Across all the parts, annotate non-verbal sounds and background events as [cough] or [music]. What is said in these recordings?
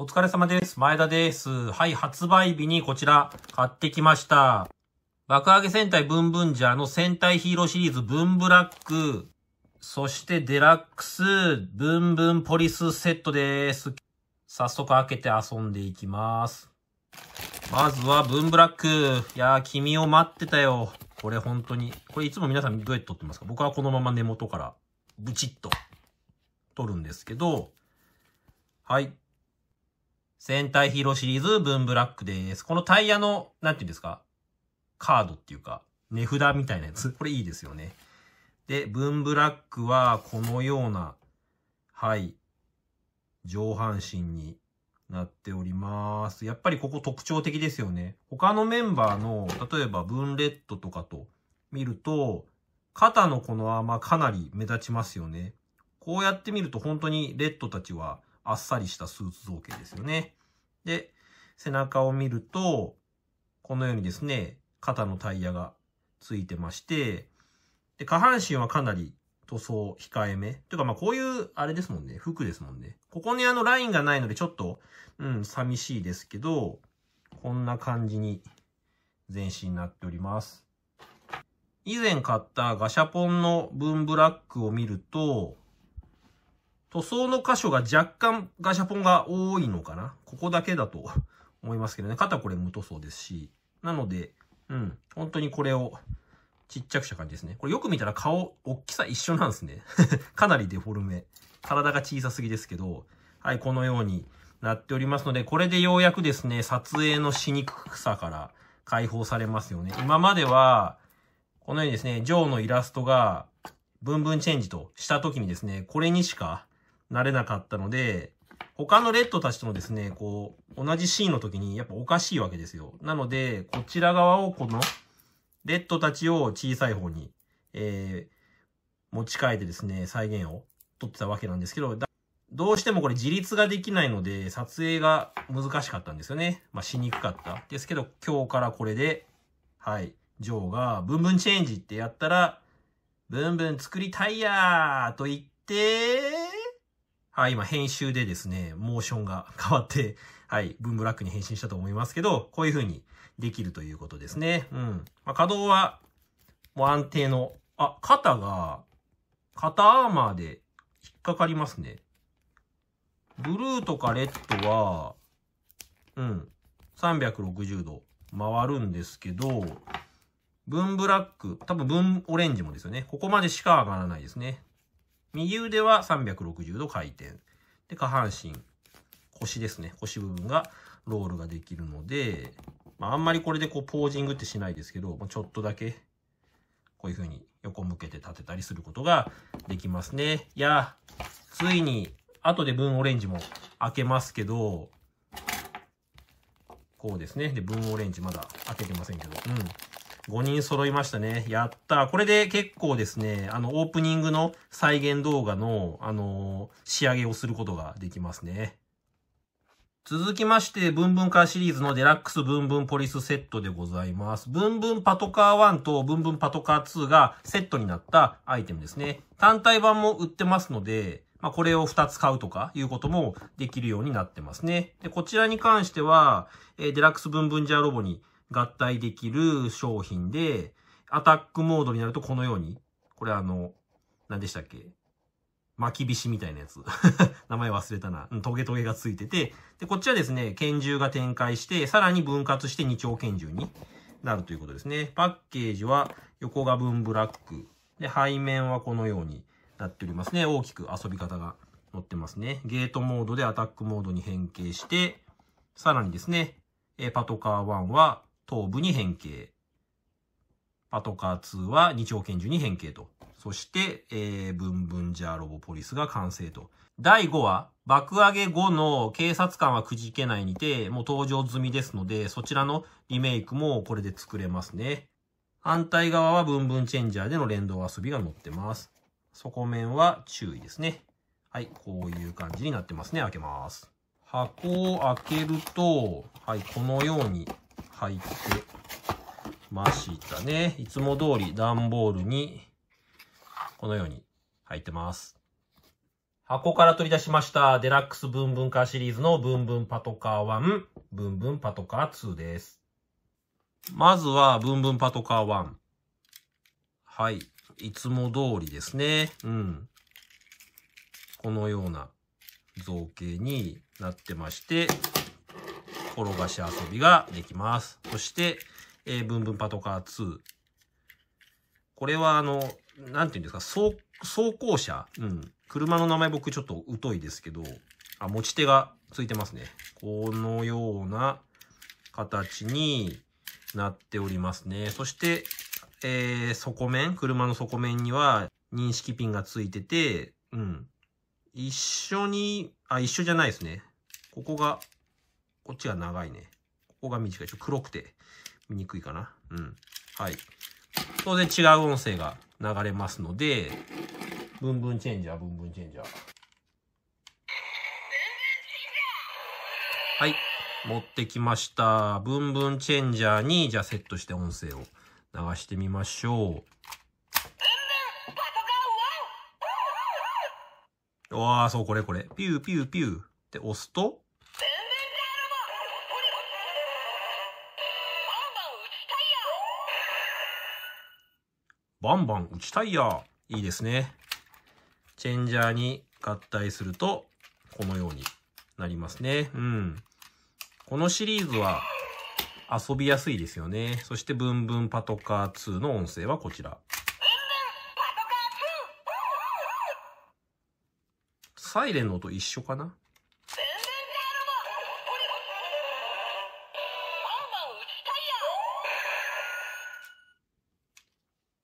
お疲れ様です。前田です。はい、発売日にこちら買ってきました。爆上げ戦隊ブンブンジャーの戦隊ヒーローシリーズブンブラック。そしてデラックスブンブンポリスセットです。早速開けて遊んでいきます。まずはブンブラック。いやー、君を待ってたよ。これ本当に。これいつも皆さんどうやって撮ってますか僕はこのまま根元からブチッと撮るんですけど。はい。戦隊ヒーローシリーズ、ブーンブラックです。このタイヤの、なんていうんですかカードっていうか、値札みたいなやつ。これいいですよね。で、ブーンブラックは、このような、はい、上半身になっております。やっぱりここ特徴的ですよね。他のメンバーの、例えばブンレッドとかと見ると、肩のこのアーマーかなり目立ちますよね。こうやって見ると本当にレッドたちはあっさりしたスーツ造形ですよね。で、背中を見ると、このようにですね、肩のタイヤがついてまして、で、下半身はかなり塗装控えめ。というかまあこういう、あれですもんね、服ですもんね。ここにあのラインがないのでちょっと、うん、寂しいですけど、こんな感じに全身になっております。以前買ったガシャポンのブンブラックを見ると、塗装の箇所が若干ガシャポンが多いのかなここだけだと [laughs] 思いますけどね。肩これ無塗装ですし。なので、うん、本当にこれをちっちゃくした感じですね。これよく見たら顔、大きさ一緒なんですね。[laughs] かなりデフォルメ。体が小さすぎですけど、はい、このようになっておりますので、これでようやくですね、撮影のしにくさから解放されますよね。今までは、このようにですね、ジョーのイラストが、ブンブンチェンジとした時にですね、これにしかなれなかったので、他のレッドたちともですね、こう、同じシーンの時にやっぱおかしいわけですよ。なので、こちら側をこの、レッドたちを小さい方に、えー、持ち替えてですね、再現を撮ってたわけなんですけど、どうしてもこれ自立ができないので、撮影が難しかったんですよね。まあ、しにくかった。ですけど、今日からこれで、はい、ジョーが、ブンブンチェンジってやったら、ブンブン作りたいやーと言って、はい、今編集でですね、モーションが変わって、[laughs] はい、ブンブラックに変身したと思いますけど、こういう風にできるということですね。うん。まあ、可は、もう安定の、あ、肩が、肩アーマーで引っかかりますね。ブルーとかレッドは、うん、360度回るんですけど、ブンブラック、多分ブンオレンジもですよね。ここまでしか上がらないですね。右腕は360度回転。で、下半身、腰ですね。腰部分がロールができるので、まあ、あんまりこれでこうポージングってしないですけど、ちょっとだけ、こういう風に横向けて立てたりすることができますね。いや、ついに、後で分オレンジも開けますけど、こうですね。で、分オレンジまだ開けてませんけど、うん。5人揃いましたね。やった。これで結構ですね、あの、オープニングの再現動画の、あのー、仕上げをすることができますね。続きまして、ブンブンカーシリーズのデラックスブンブンポリスセットでございます。ブンブンパトカー1とブンブンパトカー2がセットになったアイテムですね。単体版も売ってますので、まあ、これを2つ買うとかいうこともできるようになってますね。で、こちらに関しては、えー、デラックスブンブンジャーロボに合体できる商品で、アタックモードになるとこのように、これあの、何でしたっけ巻き菱みたいなやつ。[laughs] 名前忘れたな。トゲトゲがついてて。で、こっちはですね、拳銃が展開して、さらに分割して2丁拳銃になるということですね。パッケージは横が分ブラック。で、背面はこのようになっておりますね。大きく遊び方が載ってますね。ゲートモードでアタックモードに変形して、さらにですね、パトカー1は東部に変形。パトカー2は2丁拳銃に変形と。そして、えー、ブンブンジャーロボポリスが完成と。第5話、爆上げ後の警察官はくじけないにて、もう登場済みですので、そちらのリメイクもこれで作れますね。反対側はブンブンチェンジャーでの連動遊びが載ってます。底面は注意ですね。はい、こういう感じになってますね。開けます。箱を開けると、はい、このように入ってましたね。いつも通り段ボールに、このように入ってます。箱から取り出しました、デラックスブンブンカーシリーズのブンブンパトカー1、ブンブンパトカー2です。まずは、ブンブンパトカー1。はい。いつも通りですね。うん。このような造形になってまして、転がし遊びができます。そして、えー、ブンブンパトカー2。これはあの、なんていうんですか、走、走行車。うん。車の名前僕ちょっと疎いですけど、あ、持ち手がついてますね。このような形になっておりますね。そして、えー、底面、車の底面には認識ピンがついてて、うん。一緒に、あ、一緒じゃないですね。ここがこっちが長いね。ここが短い。ちょっと黒くて見にくいかな。うん。はい。当然違う音声が流れますので、ブンブンチェンジャー、ブンブンチェンジャー。はい。持ってきました。ブンブンチェンジャーに、じゃあセットして音声を流してみましょう。わあ、そう、これこれ。ピューピューピューって押すと、バンバン打ちたいや。いいですね。チェンジャーに合体すると、このようになりますね。うん。このシリーズは遊びやすいですよね。そして、ブンブンパトカー2の音声はこちら。サイレンの音一緒かな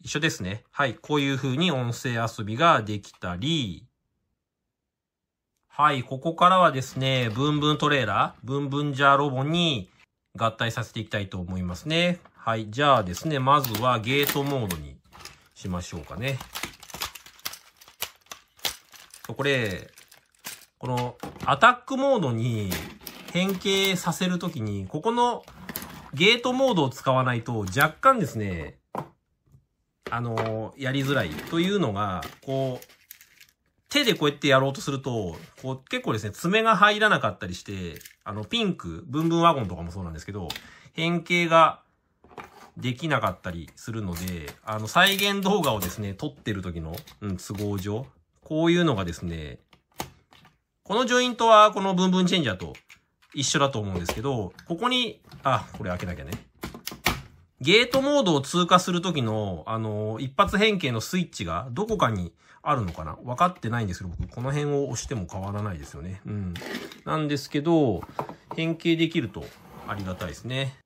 一緒ですね。はい。こういう風に音声遊びができたり、はい。ここからはですね、ブンブントレーラー、ブンブンジャーロボに合体させていきたいと思いますね。はい。じゃあですね、まずはゲートモードにしましょうかね。これ、このアタックモードに変形させるときに、ここのゲートモードを使わないと若干ですね、あの、やりづらいというのが、こう、手でこうやってやろうとすると、こう結構ですね、爪が入らなかったりして、あの、ピンク、ブンブンワゴンとかもそうなんですけど、変形ができなかったりするので、あの、再現動画をですね、撮ってる時の、うん、都合上、こういうのがですね、このジョイントはこのブンブンチェンジャーと一緒だと思うんですけど、ここに、あ、これ開けなきゃね。ゲートモードを通過するときの、あのー、一発変形のスイッチがどこかにあるのかな分かってないんですけど、僕、この辺を押しても変わらないですよね。うん。なんですけど、変形できるとありがたいですね。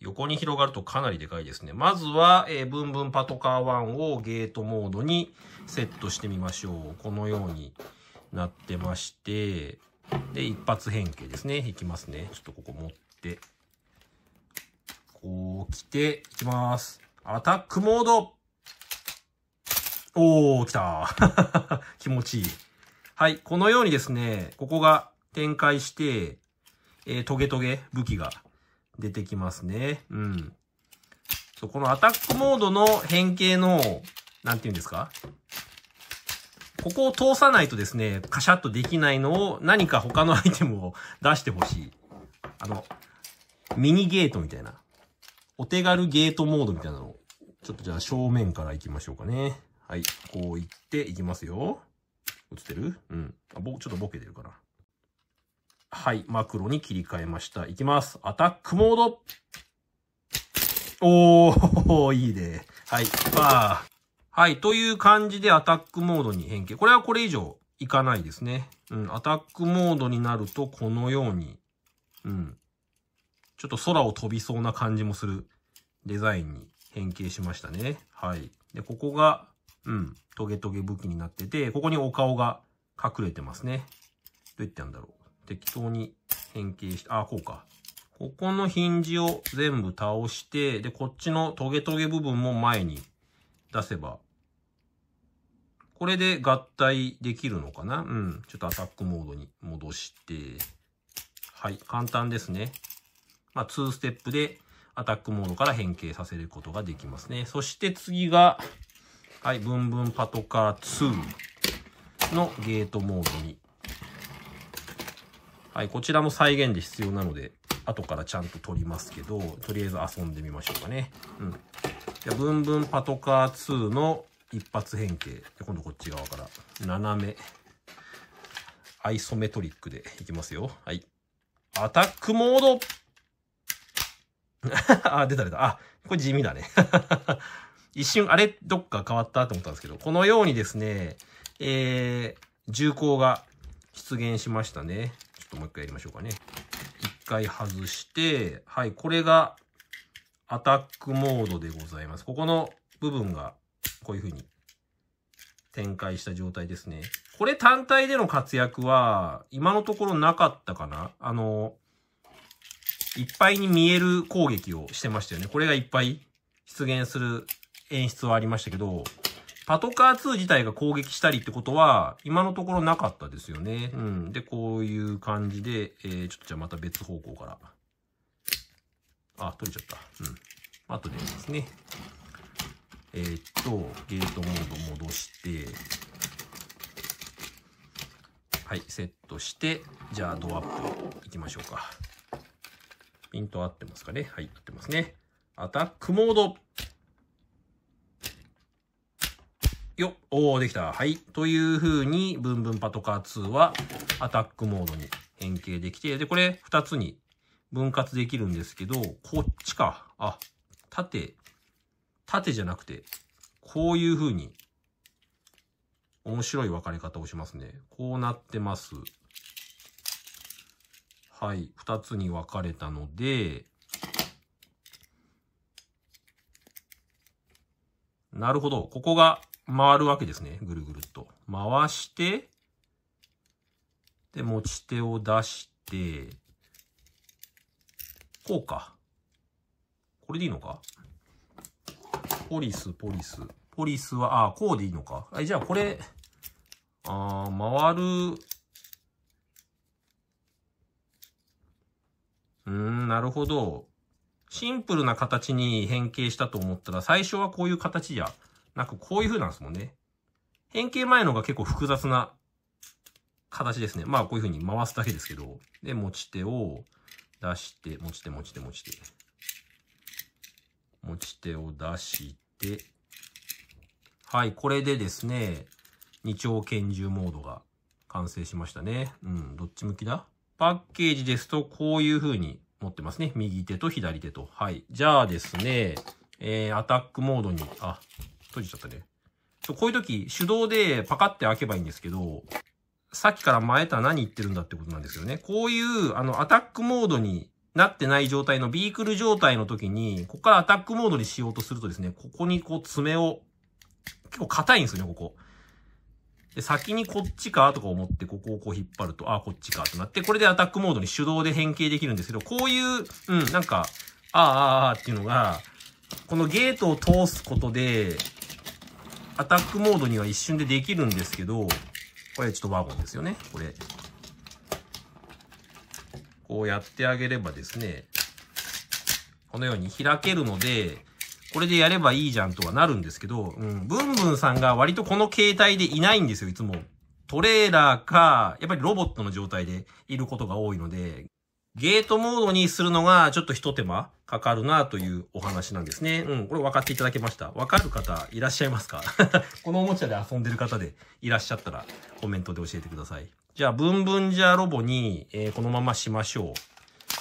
横に広がるとかなりでかいですね。まずは、えー、ブンブンパトカー1をゲートモードにセットしてみましょう。このようになってまして、で、一発変形ですね。いきますね。ちょっとここ持っで、ていきます。アタックモードおー、来た [laughs] 気持ちいい。はい、このようにですね、ここが展開して、えー、トゲトゲ武器が出てきますね。うん。そう、このアタックモードの変形の、なんて言うんですかここを通さないとですね、カシャッとできないのを何か他のアイテムを出してほしい。あの、ミニゲートみたいな。お手軽ゲートモードみたいなのを、ちょっとじゃあ正面から行きましょうかね。はい。こう行っていきますよ。映ってるうん。あ、ぼ、ちょっとボケてるから。はい。マクロに切り替えました。いきます。アタックモードおー、いいね。はい。パー。はい。という感じでアタックモードに変形。これはこれ以上いかないですね。うん。アタックモードになるとこのように、うん。ちょっと空を飛びそうな感じもするデザインに変形しましたね。はい。で、ここが、うん、トゲトゲ武器になってて、ここにお顔が隠れてますね。どうやってやんだろう。適当に変形して、あ、こうか。ここのヒンジを全部倒して、で、こっちのトゲトゲ部分も前に出せば、これで合体できるのかなうん。ちょっとアタックモードに戻して、はい、簡単ですね。まあ、2ステップでアタックモードから変形させることができますね。そして次が、はい、ブンブンパトカー2のゲートモードに。はい、こちらも再現で必要なので、後からちゃんと撮りますけど、とりあえず遊んでみましょうかね。うん。じゃブンブンパトカー2の一発変形。今度こっち側から、斜め、アイソメトリックでいきますよ。はい。アタックモード [laughs] あ、出た出た。あ、これ地味だね。[laughs] 一瞬、あれどっか変わったと思ったんですけど、このようにですね、えー、銃口が出現しましたね。ちょっともう一回やりましょうかね。一回外して、はい、これがアタックモードでございます。ここの部分がこういう風に展開した状態ですね。これ単体での活躍は今のところなかったかなあの、いっぱいに見える攻撃をしてましたよね。これがいっぱい出現する演出はありましたけど、パトカー2自体が攻撃したりってことは、今のところなかったですよね。うん。で、こういう感じで、えー、ちょっとじゃあまた別方向から。あ、取れちゃった。うん。後でですね。えー、っと、ゲートモード戻して、はい、セットして、じゃあドアップいきましょうか。ピント合ってますかねはい、合ってますね。アタックモード。よおー、できた。はい。という風に、ブンブンパトカー2はアタックモードに変形できて、で、これ2つに分割できるんですけど、こっちか。あ、縦、縦じゃなくて、こういう風に、面白い分かれ方をしますね。こうなってます。はい、二つに分かれたので、なるほど。ここが回るわけですね。ぐるぐるっと。回して、で、持ち手を出して、こうか。これでいいのかポリス、ポリス。ポリスは、あ、こうでいいのか。じゃあこれ、あ回るうん、なるほど。シンプルな形に変形したと思ったら、最初はこういう形じゃなく、こういう風なんですもんね。変形前のが結構複雑な形ですね。まあ、こういう風に回すだけですけど。で、持ち手を出して、持ち手、持ち手、持ち手。持ち手を出して、はい、これでですね、二丁拳銃モードが完成しましたね。うん、どっち向きだパッケージですと、こういう風に持ってますね。右手と左手と。はい。じゃあですね、えー、アタックモードに、あ、閉じちゃったね。そう、こういう時、手動でパカって開けばいいんですけど、さっきから前は何言ってるんだってことなんですよね。こういう、あの、アタックモードになってない状態のビークル状態の時に、ここからアタックモードにしようとするとですね、ここにこう爪を、結構硬いんですよね、ここ。で、先にこっちかとか思って、ここをこう引っ張ると、あ、こっちかとなって、これでアタックモードに手動で変形できるんですけど、こういう、うん、なんか、ああ、ああっていうのが、このゲートを通すことで、アタックモードには一瞬でできるんですけど、これちょっとワゴンですよね、これ。こうやってあげればですね、このように開けるので、これでやればいいじゃんとはなるんですけど、うん、ブンブンさんが割とこの携帯でいないんですよ、いつも。トレーラーか、やっぱりロボットの状態でいることが多いので、ゲートモードにするのがちょっと一手間かかるなというお話なんですね。うん、これ分かっていただけました。分かる方いらっしゃいますか [laughs] このおもちゃで遊んでる方でいらっしゃったらコメントで教えてください。じゃあ、ブンブンジャーロボに、えー、このまましましょ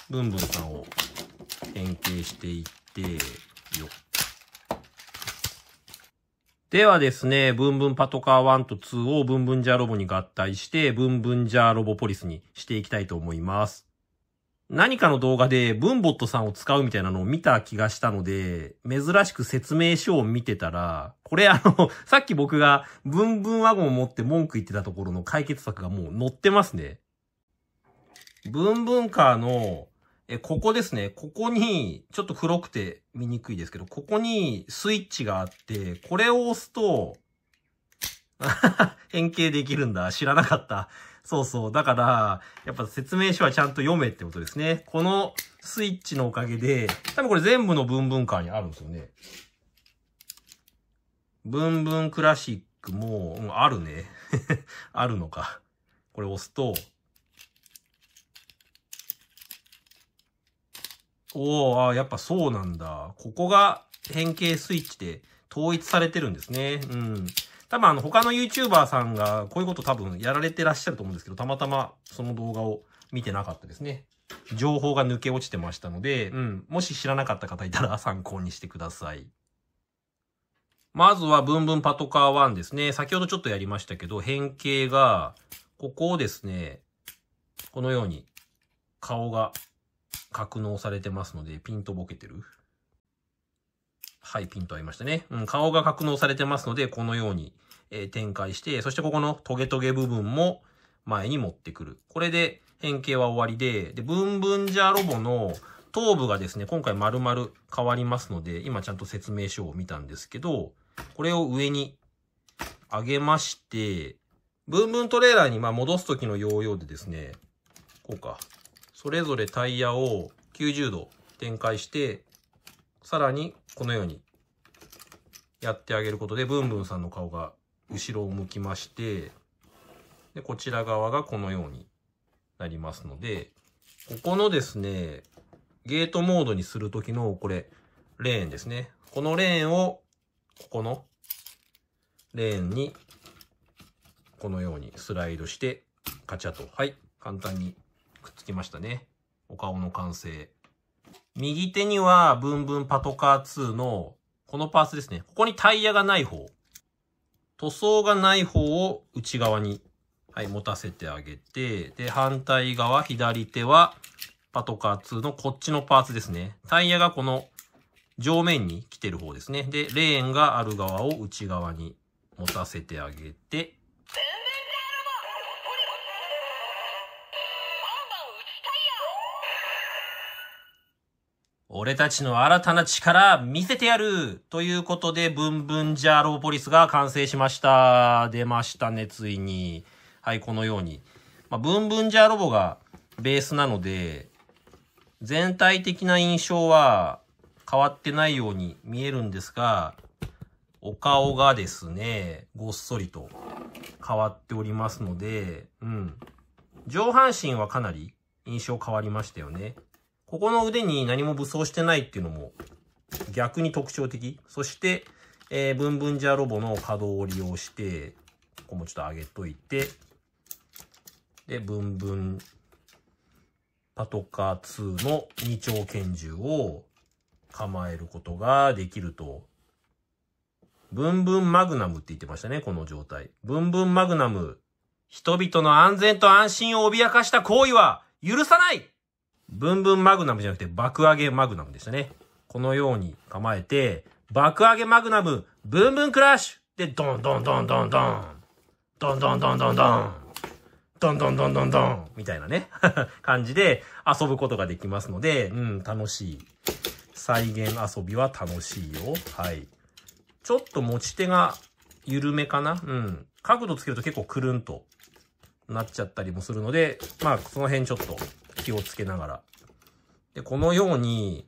う。ブンブンさんを変形していって、よっ。ではですね、ブンブンパトカー1と2をブンブンジャーロボに合体して、ブンブンジャーロボポリスにしていきたいと思います。何かの動画でブンボットさんを使うみたいなのを見た気がしたので、珍しく説明書を見てたら、これあの、[laughs] さっき僕がブンブンワゴンを持って文句言ってたところの解決策がもう載ってますね。ブンブンカーのえ、ここですね。ここに、ちょっと黒くて見にくいですけど、ここにスイッチがあって、これを押すと、[laughs] 変形できるんだ。知らなかった。そうそう。だから、やっぱ説明書はちゃんと読めってことですね。このスイッチのおかげで、多分これ全部の文文館にあるんですよね。文文クラシックも、うん、あるね。[laughs] あるのか。これ押すと、おおあやっぱそうなんだ。ここが変形スイッチで統一されてるんですね。うん。多分あの他の YouTuber さんがこういうこと多分やられてらっしゃると思うんですけど、たまたまその動画を見てなかったですね。情報が抜け落ちてましたので、うん。もし知らなかった方いたら参考にしてください。まずはブンブンパトカー1ですね。先ほどちょっとやりましたけど、変形が、ここをですね、このように顔が格納されてますので、ピントボケてる。はい、ピント合いましたね。うん、顔が格納されてますので、このように、えー、展開して、そしてここのトゲトゲ部分も前に持ってくる。これで変形は終わりで、で、ブンブンジャーロボの頭部がですね、今回丸々変わりますので、今ちゃんと説明書を見たんですけど、これを上に上げまして、ブンブントレーラーにま戻す時の要領でですね、こうか。それぞれタイヤを90度展開して、さらにこのようにやってあげることで、ブンブンさんの顔が後ろを向きまして、で、こちら側がこのようになりますので、ここのですね、ゲートモードにするときの、これ、レーンですね。このレーンを、ここのレーンに、このようにスライドして、カチャと。はい。簡単にくっつきましたね。お顔の完成。右手には、ブンブンパトカー2の、このパーツですね。ここにタイヤがない方。塗装がない方を内側に、はい、持たせてあげて、で、反対側、左手は、パトカー2のこっちのパーツですね。タイヤがこの上面に来てる方ですね。で、レーンがある側を内側に持たせてあげて、俺たちの新たな力見せてやるということで、ブンブンジャーローポリスが完成しました。出ましたね、ついに。はい、このように。まあ、ブンブンジャーロボがベースなので、全体的な印象は変わってないように見えるんですが、お顔がですね、ごっそりと変わっておりますので、うん。上半身はかなり印象変わりましたよね。ここの腕に何も武装してないっていうのも逆に特徴的。そして、えー、ブンブンジャーロボの可動を利用して、ここもちょっと上げといて、で、ブンブンパトカー2の二丁拳銃を構えることができると。ブンブンマグナムって言ってましたね、この状態。ブンブンマグナム。人々の安全と安心を脅かした行為は許さないブンブンマグナムじゃなくて爆上げマグナムでしたね。このように構えて、爆上げマグナム、ブンブンクラッシュで、ドンドンドンドンドン。ドンドンドンドンドン。どんどんどんどんどんみたいなね [laughs] 感じで遊ぶことができますので、うん、楽しい。再現遊びは楽しいよ。はい。ちょっと持ち手が緩めかなうん。角度つけると結構くるんとなっちゃったりもするので、まあ、その辺ちょっと気をつけながら。で、このように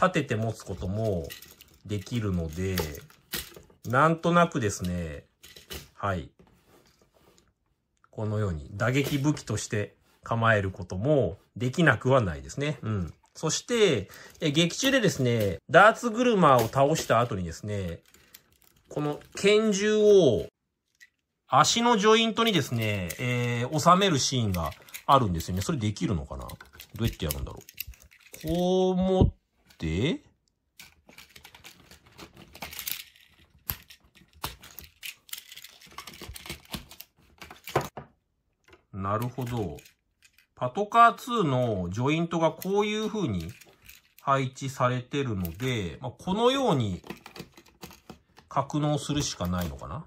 立てて持つこともできるので、なんとなくですね、はい。このように打撃武器として構えることもできなくはないですね。うん。そして、え劇中でですね、ダーツグルマーを倒した後にですね、この拳銃を足のジョイントにですね、えー、収めるシーンがあるんですよね。それできるのかなどうやってやるんだろう。こう持って、なるほど。パトカー2のジョイントがこういう風に配置されてるので、まこのように格納するしかないのかな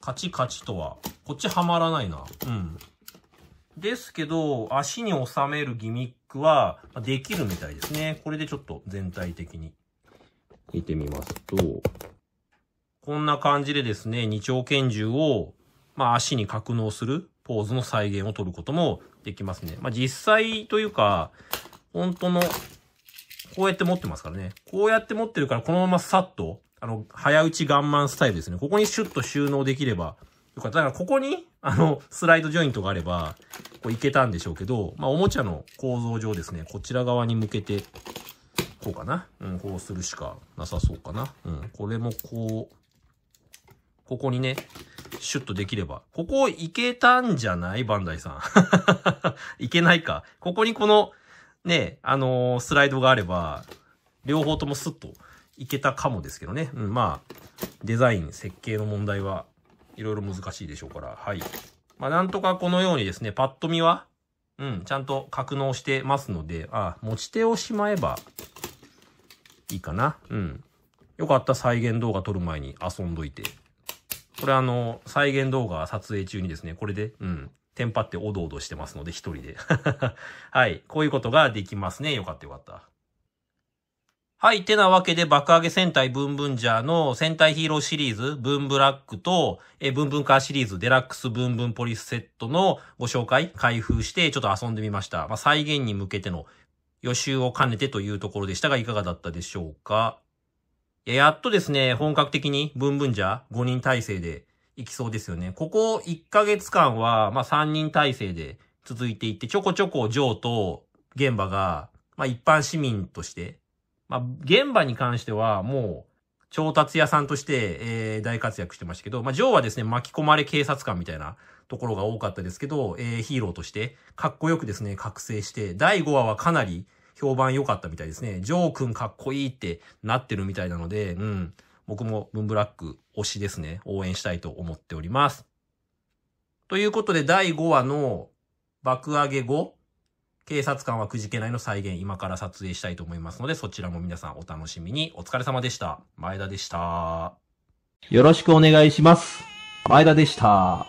カチカチとは。こっちはまらないな。うん。ですけど、足に収めるギミックはできるみたいですね。これでちょっと全体的に見てみますと、こんな感じでですね、二丁拳銃を、まあ、足に格納するポーズの再現を取ることもできますね。まあ、実際というか、本当の、こうやって持ってますからね。こうやって持ってるから、このままさっと、あの、早打ちガンマンスタイルですね。ここにシュッと収納できればよかった。だからここにあの、スライドジョイントがあれば、こういけたんでしょうけど、まあ、おもちゃの構造上ですね、こちら側に向けて、こうかな。うん、こうするしかなさそうかな。うん、これもこう、ここにね、シュッとできれば。ここいけたんじゃないバンダイさん。い [laughs] けないか。ここにこの、ね、あのー、スライドがあれば、両方ともスッといけたかもですけどね。うん、まあ、デザイン、設計の問題はいろいろ難しいでしょうから、はい。まあ、なんとかこのようにですね、パッと見は、うん、ちゃんと格納してますので、あ、持ち手をしまえばいいかな。うん。よかった再現動画撮る前に遊んどいて。これあの、再現動画撮影中にですね、これで、うん、テンパっておどおどしてますので、一人で。[laughs] はい。こういうことができますね。よかったよかった。はい。てなわけで、爆上げ戦隊ブンブンジャーの戦隊ヒーローシリーズ、ブンブラックと、え、ブンブンカーシリーズ、デラックスブンブンポリスセットのご紹介、開封して、ちょっと遊んでみました。まあ、再現に向けての予習を兼ねてというところでしたが、いかがだったでしょうかややっとですね、本格的にブンブンジャー5人体制でいきそうですよね。ここ1ヶ月間は、まあ、3人体制で続いていって、ちょこちょこジョーと現場が、まあ、一般市民として、まあ、現場に関してはもう、調達屋さんとして、えー、大活躍してましたけど、まあ、ジョーはですね、巻き込まれ警察官みたいなところが多かったですけど、えー、ヒーローとして、かっこよくですね、覚醒して、第5話はかなり評判良かったみたいですね。ジョーくんかっこいいってなってるみたいなので、うん、僕もムンブラック推しですね、応援したいと思っております。ということで、第5話の爆上げ後、警察官はくじけないの再現、今から撮影したいと思いますので、そちらも皆さんお楽しみに。お疲れ様でした。前田でした。よろしくお願いします。前田でした。